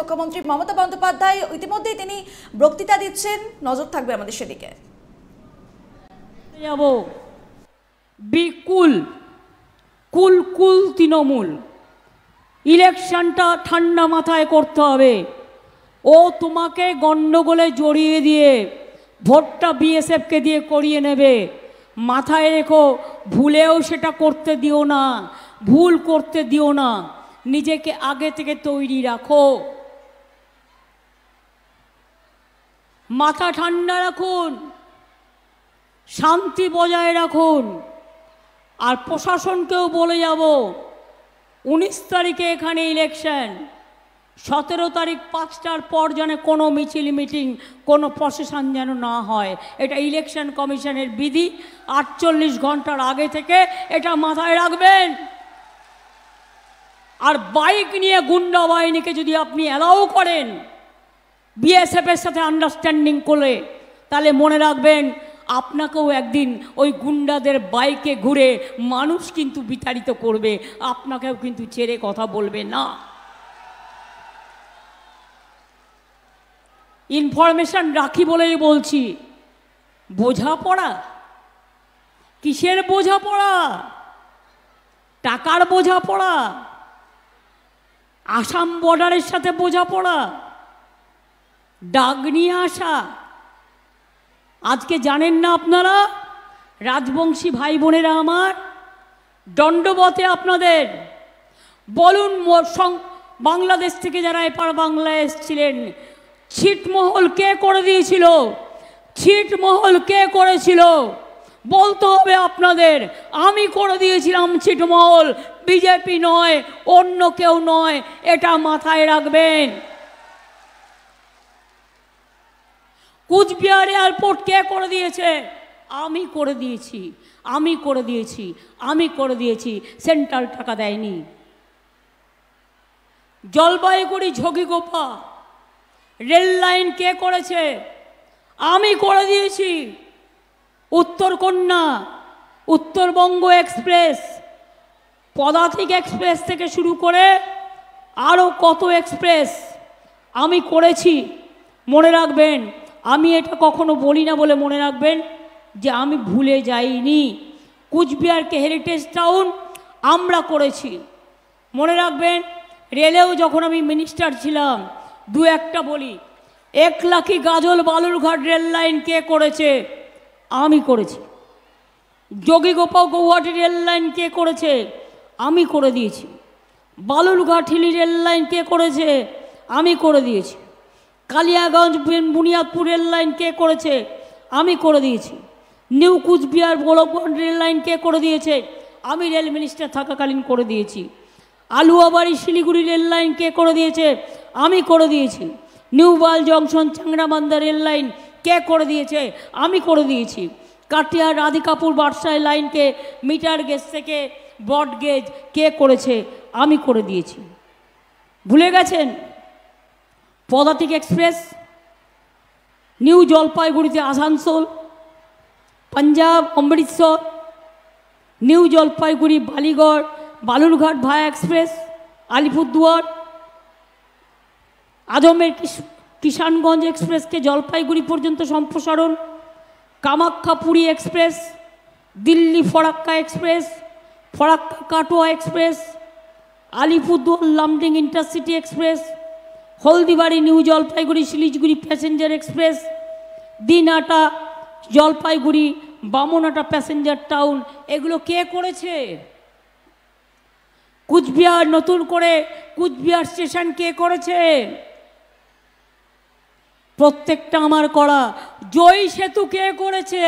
মুখ্যমন্ত্রী মমতা বন্দ্যোপাধ্যায় ইতিমধ্যেই তিনি বক্তৃতা দিচ্ছেন নজর থাকবে আমাদের সেদিকে যাব বিকুল কুল কুল তৃণমূল ইলেকশনটা ঠান্ডা মাথায় করতে হবে ও তোমাকে গণ্ডগোলে জড়িয়ে দিয়ে ভোটটা বিএসএফকে দিয়ে করিয়ে নেবে মাথায় রেখো ভুলেও সেটা করতে দিও না ভুল করতে দিও না নিজেকে আগে থেকে তৈরি রাখো মাথা ঠান্ডা রাখুন শান্তি বজায় রাখুন আর প্রশাসনকেও বলে যাব উনিশ তারিখে এখানে ইলেকশন সতেরো তারিখ পাঁচটার পর যেন কোনো মিছিল মিটিং কোনো প্রসেশন যেন না হয় এটা ইলেকশন কমিশনের বিধি আটচল্লিশ ঘন্টার আগে থেকে এটা মাথায় রাখবেন আর বাইক নিয়ে গুন্ডা বাহিনীকে যদি আপনি অ্যালাউ করেন বিএসএফের সাথে আন্ডারস্ট্যান্ডিং করে তাহলে মনে রাখবেন আপনাকেও একদিন ওই গুন্ডাদের বাইকে ঘুরে মানুষ কিন্তু বিতাড়িত করবে আপনাকেও কিন্তু ছেড়ে কথা বলবে না ইনফরমেশান রাখি বলেই বলছি বোঝাপড়া কিসের বোঝাপড়া টাকার বোঝাপড়া আসাম বর্ডারের সাথে বোঝাপড়া ডাক নিয়ে আসা আজকে জানেন না আপনারা রাজবংশী ভাই বোনেরা আমার দণ্ডবতে আপনাদের বলুন বাংলাদেশ থেকে যারা এপার বাংলায় এসেছিলেন ছিটমহল কে করে দিয়েছিল ছিটমহল কে করেছিল বলতে হবে আপনাদের আমি করে দিয়েছিলাম ছিটমহল বিজেপি নয় অন্য কেউ নয় এটা মাথায় রাখবেন কুচবিহার এয়ারপোর্ট কে করে দিয়েছে আমি করে দিয়েছি আমি করে দিয়েছি আমি করে দিয়েছি সেন্ট্রাল টাকা দেয়নি জলপাইগুড়ি গোপা রেল লাইন কে করেছে আমি করে দিয়েছি উত্তরকন্যা উত্তরবঙ্গ এক্সপ্রেস পদাতিক এক্সপ্রেস থেকে শুরু করে আরও কত এক্সপ্রেস আমি করেছি মনে রাখবেন আমি এটা কখনো বলি না বলে মনে রাখবেন যে আমি ভুলে যাইনি কুচবিহারকে হেরিটেজ টাউন আমরা করেছি মনে রাখবেন রেলেও যখন আমি মিনিস্টার ছিলাম দু একটা বলি এক লাখি গাজল বালুরঘাট রেল লাইন কে করেছে আমি করেছি যোগীগোপা গৌহাটি রেল লাইন কে করেছে আমি করে দিয়েছি বালুরঘাট হিলি রেল লাইন কে করেছে আমি করে দিয়েছি কালিয়াগঞ্জ বুনিয়াদপুর রেললাইন লাইন কে করেছে আমি করে দিয়েছি নিউ কুচবিহার গোলকবন রেল লাইন কে করে দিয়েছে আমি রেল মিনিস্টার থাকাকালীন করে দিয়েছি আলুয়াবাড়ি শিলিগুড়ি রেল লাইন কে করে দিয়েছে আমি করে দিয়েছি বাল জংশন চাংরামান্দা রেল লাইন কে করে দিয়েছে আমি করে দিয়েছি কাটিয়ার রাধিকাপুর বাদশাহ লাইনকে মিটার গেজ থেকে ব্রড গেজ কে করেছে আমি করে দিয়েছি ভুলে গেছেন পদাতিক এক্সপ্রেস নিউ জলপাইগুড়িতে Asansol Punjab Amritsar new Jalpaiguri Ballygunge Balurghat via express Alipurduar Ajmer Kishanganj এক্সপ্রেসকে জলপাইগুড়ি পর্যন্ত সম্প্রসারণ Kamakhya Puri express Delhi Farakka express Farakka Katwa express Alipurduar Lumding intercity express Haldibari new Jalpaiguri Siliguri passenger express Dinhata Jalpaiguri Bamanhat passenger town এগুলো কে করেছে কুচবিহার নতুন করে কুচবিহার স্টেশন কে করেছে প্রত্যেকটা আমার করা জয়ী সেতু কে করেছে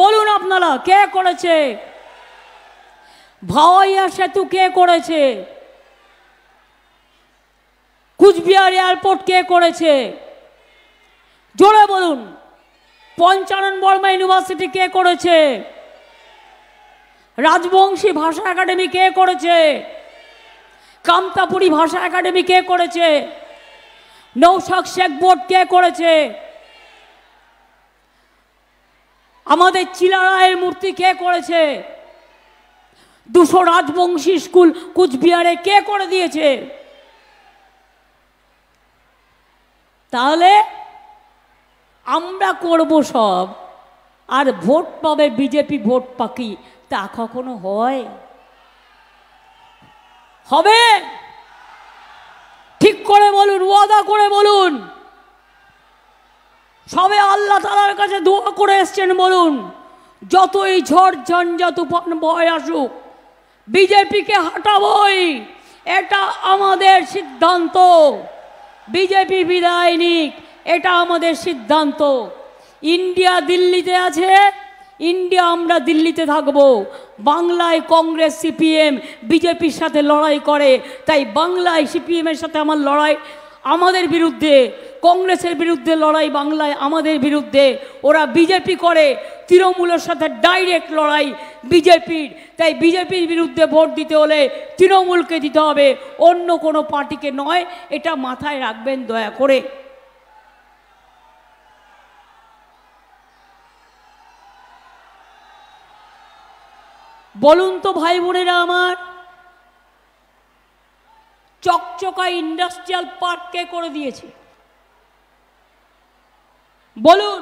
বলুন আপনারা কে করেছে ভাওয়াইয়া সেতু কে করেছে কুচবিহার এয়ারপোর্ট কে করেছে জোরে বলুন পঞ্চানন বর্মা ইউনিভার্সিটি কে করেছে রাজবংশী ভাষা একাডেমি কে করেছে কামতাপুরি ভাষা একাডেমি কে করেছে নৌশাক শেখ বোর্ড কে করেছে আমাদের চিলারায়ের মূর্তি কে করেছে দুশো রাজবংশী স্কুল কুচবিহারে কে করে দিয়েছে তাহলে আমরা করব সব আর ভোট পাবে বিজেপি ভোট পাকি তা কখনো হয় হবে ঠিক করে বলুন ওয়াদা করে বলুন সবে আল্লাহ তালার কাছে দোয়া করে এসছেন বলুন যতই ঝড় ঝঞ্ঝা তুফান বয় আসুক বিজেপিকে হাঁটাবই এটা আমাদের সিদ্ধান্ত বিজেপি বিদায়নিক এটা আমাদের সিদ্ধান্ত ইন্ডিয়া দিল্লিতে আছে ইন্ডিয়া আমরা দিল্লিতে থাকব বাংলায় কংগ্রেস সিপিএম বিজেপির সাথে লড়াই করে তাই বাংলায় সিপিএমের সাথে আমার লড়াই আমাদের বিরুদ্ধে কংগ্রেসের বিরুদ্ধে লড়াই বাংলায় আমাদের বিরুদ্ধে ওরা বিজেপি করে তৃণমূলের সাথে ডাইরেক্ট লড়াই বিজেপির তাই বিজেপির বিরুদ্ধে ভোট দিতে হলে তৃণমূলকে দিতে হবে অন্য কোনো পার্টিকে নয় এটা মাথায় রাখবেন দয়া করে বলুন তো ভাই বোনেরা আমার চকচকা ইন্ডাস্ট্রিয়াল পার্ককে করে দিয়েছে বলুন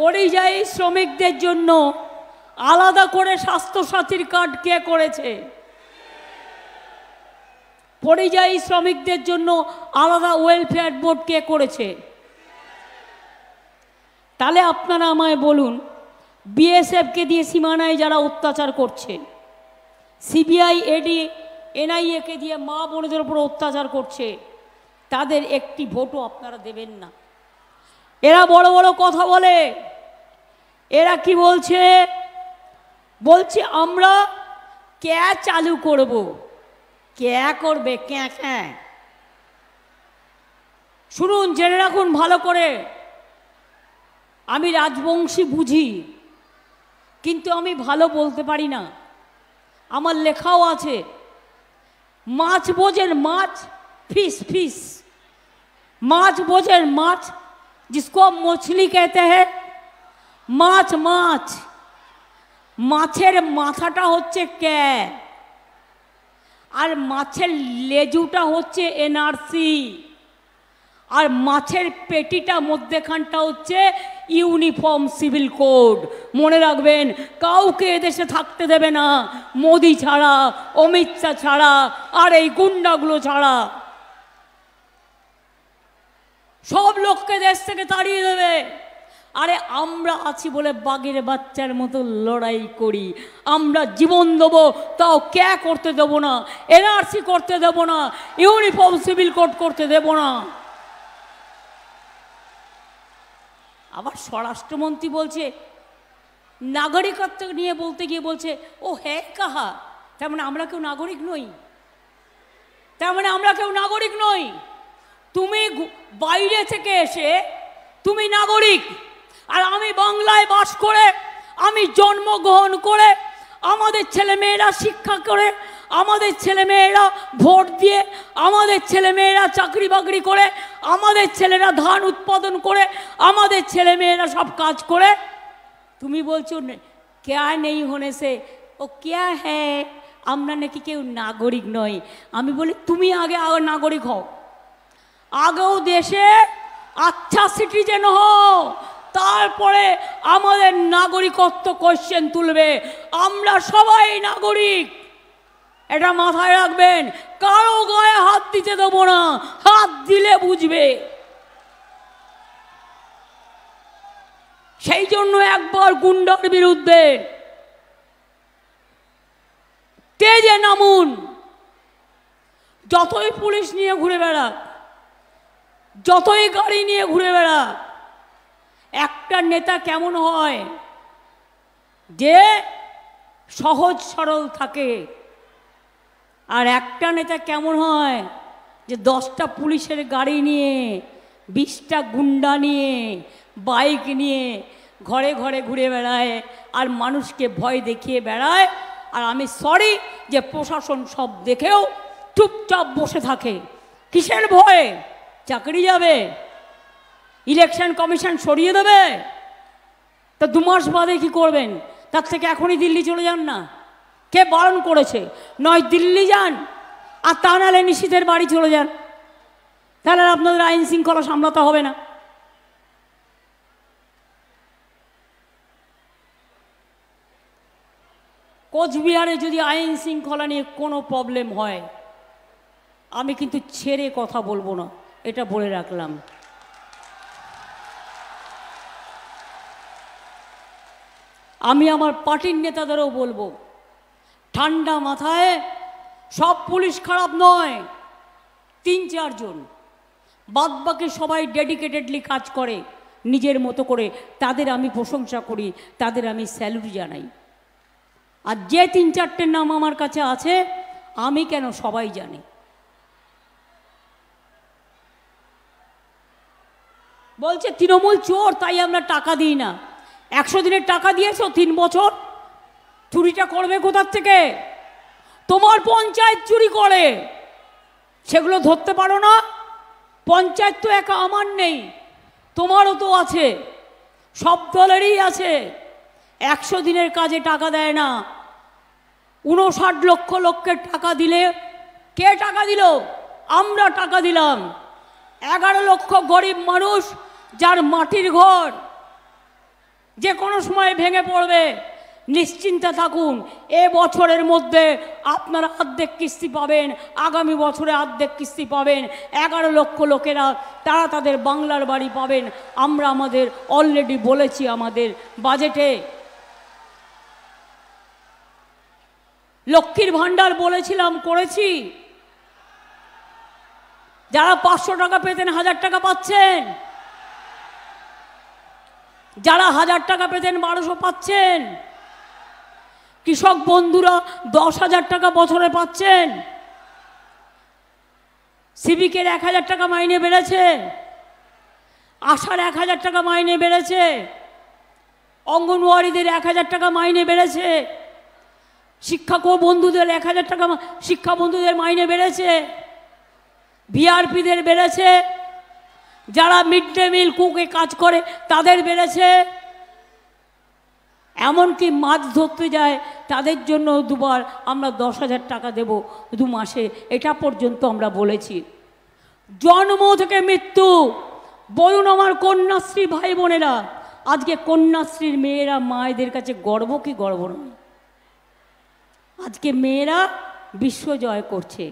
পরিযায়ী শ্রমিকদের জন্য আলাদা করে স্বাস্থ্যসাথীর কার্ড কে করেছে পরিযায়ী শ্রমিকদের জন্য আলাদা ওয়েলফেয়ার বোর্ড কে করেছে তাহলে আপনারা আমায় বলুন বিএসএফকে দিয়ে সীমানায় যারা অত্যাচার করছে সিবিআই এডি এনআইএকে দিয়ে মা বোনদের উপর অত্যাচার করছে তাদের একটি ভোটও আপনারা দেবেন না এরা বড় বড় কথা বলে এরা কি বলছে বলছে আমরা ক্যা চালু করব ক্যা করবে ক্যাঁ ক্যাঁ শুনুন জেনে রাখুন ভালো করে আমি রাজবংশী বুঝি কিন্তু আমি ভালো বলতে পারি না আমার লেখাও আছে মাছ বোঝেন মাছ ফিস ফিস মাছ বোঝেন মাছ जिसको मछली कहते हैं মাছ মাছ মাছের মাথাটা হচ্ছে ক্যা আর মাছের লেজুটা হচ্ছে এনআরসি আর মাছের পেটিটা মধ্যেখানটা হচ্ছে ইউনিফর্ম সিভিল কোড মনে রাখবেন কাউকে এদেশে থাকতে দেবে না মোদি ছাড়া অমিত শাহ ছাড়া আর এই গুন্ডাগুলো ছাড়া সব লোককে দেশ থেকে তাড়িয়ে দেবে আরে আমরা আছি বলে বাঘের বাচ্চার মতো লড়াই করি আমরা জীবন দেবো তাও ক্যা করতে দেব না এনআরসি করতে দেব না ইউনিফর্ম সিভিল কোড করতে দেব না আবার স্বরাষ্ট্রমন্ত্রী বলছে নাগরিকত্ব নিয়ে বলতে গিয়ে বলছে ও হ্যাঁ কাহা তেমন আমরা কেউ নাগরিক নই তেমন মানে আমরা কেউ নাগরিক নই তুমি বাইরে থেকে এসে তুমি নাগরিক আর আমি বাংলায় বাস করে আমি জন্মগ্রহণ করে আমাদের ছেলেমেয়েরা শিক্ষা করে আমাদের ছেলেমেয়েরা ভোট দিয়ে আমাদের ছেলেমেয়েরা চাকরি বাকরি করে আমাদের ছেলেরা ধান উৎপাদন করে আমাদের ছেলেমেয়েরা সব কাজ করে তুমি বলছো কে নেই হনেছে ও ক্যা হ্যাঁ আমরা নাকি কেউ নাগরিক নয় আমি বলি তুমি আগে নাগরিক হও আগেও দেশে আচ্ছা সিটিজেন হও তারপরে আমাদের নাগরিকত্ব কোশ্চেন তুলবে আমরা সবাই নাগরিক এটা মাথায় রাখবেন কারো গায়ে হাত দিতে দেবো না হাত দিলে বুঝবে সেই জন্য একবার গুন্ডার বিরুদ্ধে তেজে নামুন যতই পুলিশ নিয়ে ঘুরে বেড়া যতই গাড়ি নিয়ে ঘুরে বেড়া একটা নেতা কেমন হয় যে সহজ সরল থাকে আর একটা নেতা কেমন হয় যে দশটা পুলিশের গাড়ি নিয়ে বিশটা গুন্ডা নিয়ে বাইক নিয়ে ঘরে ঘরে ঘুরে বেড়ায় আর মানুষকে ভয় দেখিয়ে বেড়ায় আর আমি সরি যে প্রশাসন সব দেখেও চুপচাপ বসে থাকে কিসের ভয়ে চাকরি যাবে ইলেকশন কমিশন সরিয়ে দেবে তা দু মাস বাদে কী করবেন তার থেকে এখনই দিল্লি চলে যান না কে বারণ করেছে নয় দিল্লি যান আর তা নাহলে নিশীথের বাড়ি চলে যান তাহলে আপনাদের আইন শৃঙ্খলা সামলাতে হবে না কোচবিহারে যদি আইন শৃঙ্খলা নিয়ে কোনো প্রবলেম হয় আমি কিন্তু ছেড়ে কথা বলবো না এটা বলে রাখলাম আমি আমার পার্টির নেতাদেরও বলবো ঠান্ডা মাথায় সব পুলিশ খারাপ নয় তিন চারজন বাদবাকি সবাই ডেডিকেটেডলি কাজ করে নিজের মতো করে তাদের আমি প্রশংসা করি তাদের আমি স্যালুট জানাই আর যে তিন চারটের নাম আমার কাছে আছে আমি কেন সবাই জানি বলছে তৃণমূল চোর তাই আমরা টাকা দিই না একশো দিনের টাকা দিয়েছো তিন বছর চুরিটা করবে কোথার থেকে তোমার পঞ্চায়েত চুরি করে সেগুলো ধরতে পারো না পঞ্চায়েত তো একা আমার নেই তোমারও তো আছে সব দলেরই আছে একশো দিনের কাজে টাকা দেয় না উনষাট লক্ষ লক্ষের টাকা দিলে কে টাকা দিল আমরা টাকা দিলাম এগারো লক্ষ গরিব মানুষ যার মাটির ঘর যে কোনো সময় ভেঙে পড়বে নিশ্চিন্তে থাকুন এ বছরের মধ্যে আপনারা অর্ধেক কিস্তি পাবেন আগামী বছরে অর্ধেক কিস্তি পাবেন এগারো লক্ষ লোকেরা তারা তাদের বাংলার বাড়ি পাবেন আমরা আমাদের অলরেডি বলেছি আমাদের বাজেটে লক্ষ্মীর ভাণ্ডার বলেছিলাম করেছি যারা পাঁচশো টাকা পেতেন হাজার টাকা পাচ্ছেন যারা হাজার টাকা পেতেন বারোশো পাচ্ছেন কৃষক বন্ধুরা দশ হাজার টাকা বছরে পাচ্ছেন সিভিকের এক হাজার টাকা মাইনে বেড়েছে আশার এক হাজার টাকা মাইনে বেড়েছে অঙ্গনওয়াড়িদের এক হাজার টাকা মাইনে বেড়েছে শিক্ষক বন্ধুদের এক হাজার টাকা শিক্ষা বন্ধুদের মাইনে বেড়েছে ভিআরপিদের বেড়েছে যারা মিড ডে মিল কুকে কাজ করে তাদের বেড়েছে এমনকি মাছ ধরতে যায় তাদের জন্য দুবার আমরা দশ হাজার টাকা দেব দু মাসে এটা পর্যন্ত আমরা বলেছি জন্ম থেকে মৃত্যু বলুন আমার কন্যাশ্রী ভাই বোনেরা আজকে কন্যাশ্রীর মেয়েরা মায়েদের কাছে গর্ব কি গর্ব নয় আজকে মেয়েরা বিশ্ব জয় করছে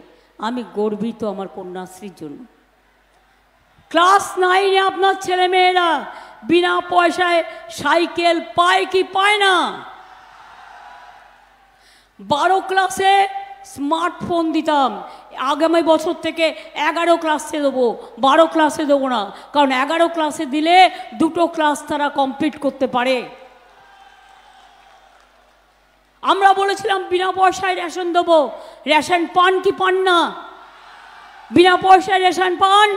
আমি গর্বিত আমার কন্যাশ্রীর জন্য ক্লাস নাইনে আপনার ছেলেমেয়েরা বিনা পয়সায় সাইকেল পায় কি পায় না বারো ক্লাসে স্মার্টফোন দিতাম আগামী বছর থেকে এগারো ক্লাসে দেবো বারো ক্লাসে দেবো না কারণ এগারো ক্লাসে দিলে দুটো ক্লাস তারা কমপ্লিট করতে পারে আমরা বলেছিলাম বিনা পয়সায় রেশন দেবো রেশন পান কি পান না বিনা পয়সায় রেশন পান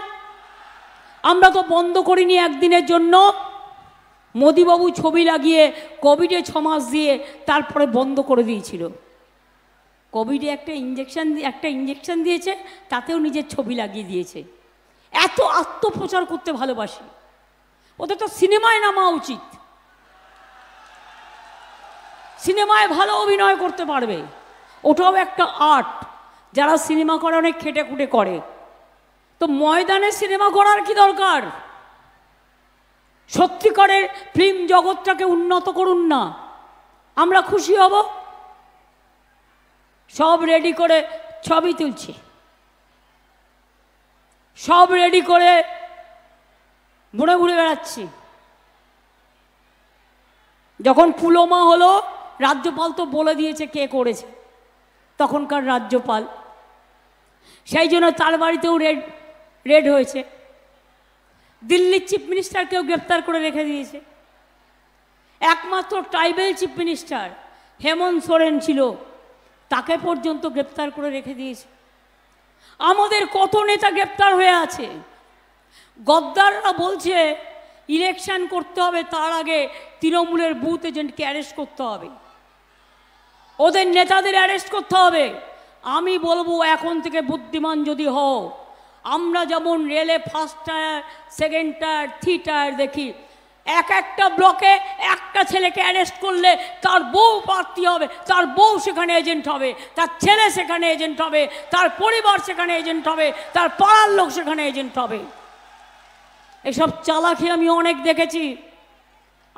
আমরা তো বন্ধ করিনি একদিনের জন্য মোদিবাবু ছবি লাগিয়ে কোভিডে ছমাস দিয়ে তারপরে বন্ধ করে দিয়েছিল কোভিডে একটা ইঞ্জেকশান একটা ইঞ্জেকশান দিয়েছে তাতেও নিজের ছবি লাগিয়ে দিয়েছে এত আত্মপ্রচার করতে ভালোবাসি ওদের তো সিনেমায় নামা উচিত সিনেমায় ভালো অভিনয় করতে পারবে ওটাও একটা আর্ট যারা সিনেমা করে অনেক খেটে খুটে করে তো ময়দানে সিনেমা গড়ার কি দরকার সত্যিকারের ফিল্ম জগৎটাকে উন্নত করুন না আমরা খুশি হব সব রেডি করে ছবি তুলছে সব রেডি করে ঘুরে ঘুরে বেড়াচ্ছি যখন পুলোমা হলো রাজ্যপাল তো বলে দিয়েছে কে করেছে তখনকার রাজ্যপাল সেই জন্য তার বাড়িতেও রেড রেড হয়েছে দিল্লির চিফ মিনিস্টারকেও গ্রেফতার করে রেখে দিয়েছে একমাত্র tribal chief minister Hemant Soren ছিল তাকে পর্যন্ত গ্রেফতার করে রেখে দিয়েছে আমাদের কত নেতা গ্রেপ্তার হয়ে আছে গদ্দাররা বলছে ইলেকশন করতে হবে তার আগে তৃণমূলের বুথ এজেন্টকে অ্যারেস্ট করতে হবে ওদের নেতাদের অ্যারেস্ট করতে হবে আমি বলবো এখন থেকে বুদ্ধিমান যদি হও আমরা যেমন রেলে first tier second tier three tier দেখি এক একটা ব্লকে একটা ছেলেকে অ্যারেস্ট করলে তার বউ প্রার্থী হবে তার বউ সেখানে এজেন্ট হবে তার ছেলে সেখানে এজেন্ট হবে তার পরিবার সেখানে এজেন্ট হবে তার পাড়ার লোক সেখানে এজেন্ট হবে এসব চালাকি আমি অনেক দেখেছি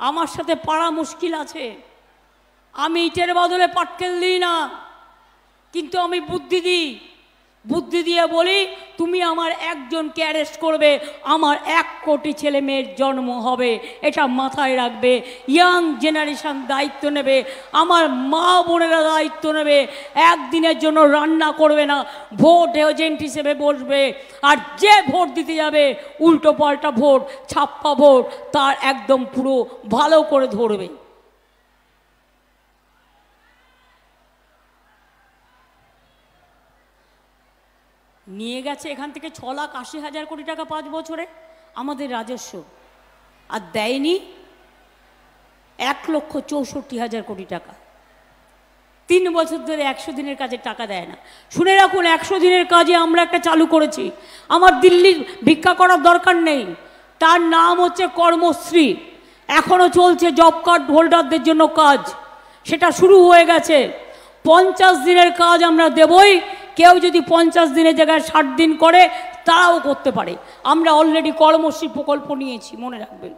আমার সাথে পাড়া মুশকিল আছে আমি ইটের বদলে পাটকেল দিই না কিন্তু আমি বুদ্ধি দিই বুদ্ধি দিয়ে বলি তুমি আমার একজনকে অ্যারেস্ট করবে আমার এক কোটি ছেলে মেয়ের জন্ম হবে এটা মাথায় রাখবে ইয়াং জেনারেশান দায়িত্ব নেবে আমার মা বোনেরা দায়িত্ব নেবে একদিনের জন্য রান্না করবে না ভোট এজেন্ট হিসেবে বসবে আর যে ভোট দিতে যাবে উল্টো পাল্টা ভোট ছাপ্পা ভোট তার একদম পুরো ভালো করে ধরবে নিয়ে গেছে এখান থেকে ছ লাখ আশি হাজার কোটি টাকা পাঁচ বছরে আমাদের রাজস্ব আর দেয়নি এক লক্ষ চৌষট্টি হাজার কোটি টাকা তিন বছর ধরে একশো দিনের কাজে টাকা দেয় না শুনে রাখুন একশো দিনের কাজে আমরা একটা চালু করেছি আমার দিল্লির ভিক্ষা করার দরকার নেই তার নাম হচ্ছে কর্মশ্রী এখনও চলছে জব কার্ড হোল্ডারদের জন্য কাজ সেটা শুরু হয়ে গেছে পঞ্চাশ দিনের কাজ আমরা দেবই কেউ যদি পঞ্চাশ দিনের জায়গায় ষাট দিন করে তারাও করতে পারে আমরা অলরেডি কর্মশ্রী প্রকল্প নিয়েছি মনে রাখবেন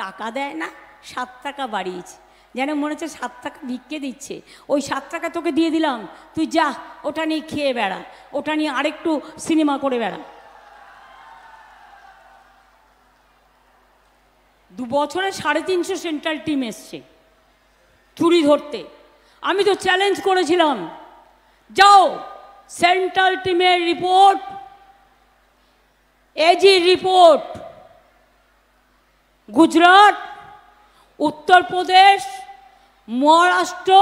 টাকা দেয় না সাত টাকা বাড়িয়েছে যেন মনে হচ্ছে সাত টাকা ভিক্ষে দিচ্ছে ওই সাত টাকা তোকে দিয়ে দিলাম তুই যা ওটা নিয়ে খেয়ে বেড়া ওটা নিয়ে আরেকটু সিনেমা করে বেড়া দু বছরে সাড়ে তিনশো সেন্ট্রাল টিম এসছে চুরি ধরতে আমি তো চ্যালেঞ্জ করেছিলাম যাও সেন্ট্রাল টিমের report AG report Gujarat Uttar Pradesh Maharashtra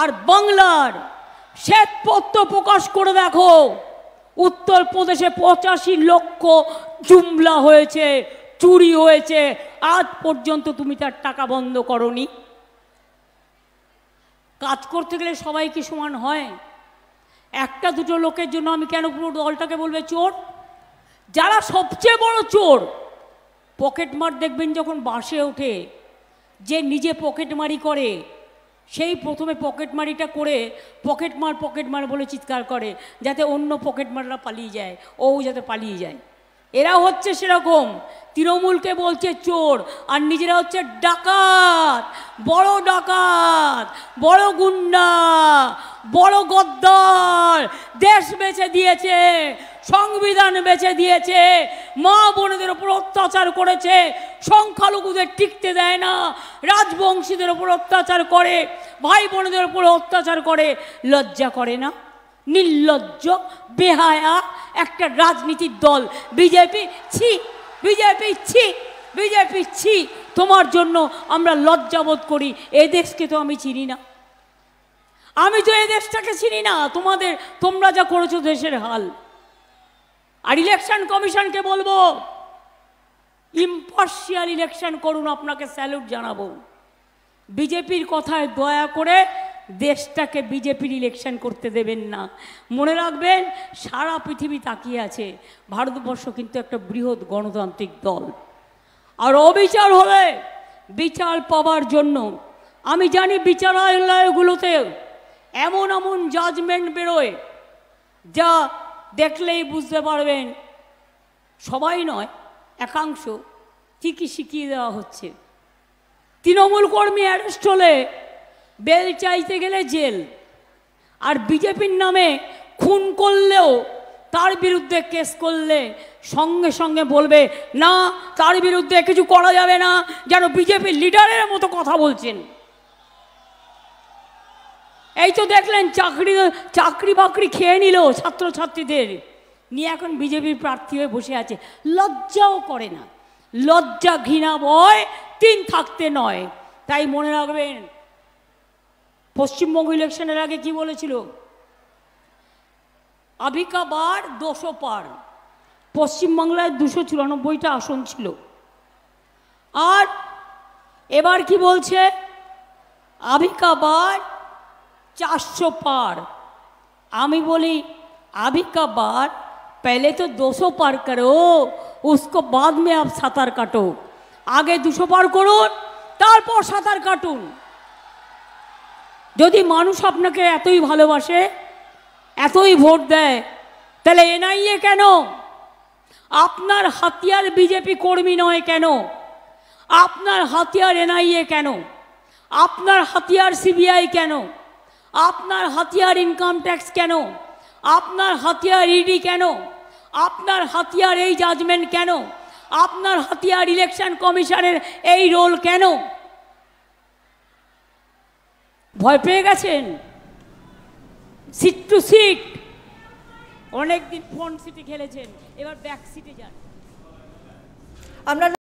আর বাংলার শ্বেতপত্র প্রকাশ করে দেখো উত্তরপ্রদেশে পঁচাশি লক্ষ জুমলা হয়েছে চুরি হয়েছে আজ পর্যন্ত তুমি তার টাকা বন্ধ করনি কাজ করতে গেলে সবাই কি সমান হয় একটা দুটো লোকের জন্য আমি কেন পুরো দলটাকে বলবে চোর যারা সবচেয়ে বড় চোর পকেটমার দেখবেন যখন বাসে ওঠে যে নিজে পকেটমারি করে সেই প্রথমে পকেটমারিটা করে পকেটমার পকেটমার বলে চিৎকার করে যাতে অন্য পকেটমাররা পালিয়ে যায় ও যাতে পালিয়ে যায় এরা হচ্ছে সেরকম তৃণমূলকে বলছে চোর আর নিজেরা হচ্ছে ডাকাত বড় ডাকাত বড় গুন্ডা বড় গদ্দার দেশ বেছে দিয়েছে সংবিধান বেছে দিয়েছে মা বোনেদের ওপর অত্যাচার করেছে সংখ্যালঘুদের টিকতে দেয় না রাজবংশীদের ওপর অত্যাচার করে ভাই বোনেদের ওপর অত্যাচার করে লজ্জা করে না নির্লজ্জ বেহায়া একটা রাজনীতির দল বিজেপি ছি বিজেপি ছি বিজেপি ছি তোমার জন্য আমরা লজ্জাবোধ করি এ দেশকে তো আমি চিনি না আমি তো এ দেশটাকে চিনি না তোমাদের তোমরা যা করেছো দেশের হাল আর ইলেকশন কমিশনকে বলবো ইম্পার্শিয়াল ইলেকশন করুন আপনাকে স্যালুট জানাবো বিজেপির কথায় দয়া করে দেশটাকে বিজেপির ইলেকশন করতে দেবেন না মনে রাখবেন সারা পৃথিবী তাকিয়ে আছে ভারতবর্ষ কিন্তু একটা বৃহৎ গণতান্ত্রিক দল আর অবিচার হলে বিচার পাওয়ার জন্য আমি জানি বিচারালয়গুলোতেও এমন এমন জাজমেন্ট বেরোয় যা দেখলেই বুঝতে পারবেন সবাই নয় একাংশ ঠিকই শিখিয়ে দেওয়া হচ্ছে তৃণমূল কর্মী অ্যারেস্ট হলে বেল চাইতে গেলে জেল আর বিজেপির নামে খুন করলেও তার বিরুদ্ধে কেস করলে সঙ্গে সঙ্গে বলবে না তার বিরুদ্ধে কিছু করা যাবে না যেন বিজেপির লিডারের মতো কথা বলছেন এই তো দেখলেন চাকরি চাকরি বাকরি খেয়ে নিল ছাত্রছাত্রীদের নিয়ে এখন বিজেপির প্রার্থী হয়ে বসে আছে লজ্জাও করে না লজ্জা ঘৃণা বয় তিন থাকতে নয় তাই মনে রাখবেন পশ্চিমবঙ্গ ইলেকশনের আগে কি বলেছিল আবিকা বার দোশো পার পশ্চিমবাংলায় দুশো চুরানব্বইটা আসন ছিল আর এবার কি বলছে আবিকাবার বার চারশো পার আমি বলি अभी কাবার পেলে তো দুশো পার করো উসকো বাদ মে আপ সাঁতার কাটো আগে দুশো পার করুন তারপর সাঁতার কাটুন যদি মানুষ আপনাকে এতই ভালোবাসে এতই ভোট দেয় তাহলে এনআইএ কেন আপনার হাতিয়ার বিজেপি কর্মী নয় কেন আপনার হাতিয়ার এনআইএ কেন আপনার হাতিয়ার সিবিআই কেন আপনার হাতিয়ার ইনকাম ট্যাক্স কেন আপনার হাতিয়ার ইডি e কেন আপনার হাতিয়ার এই জাজমেন্ট কেন আপনার হাতিয়ার ইলেকশন কমিশনের এই রোল কেন ভয় পেয়ে গেছেন সিট টু সিট অনেকদিন ফ্রন্ট সিটে খেলেছেন এবার ব্যাক সিটে যান আমরা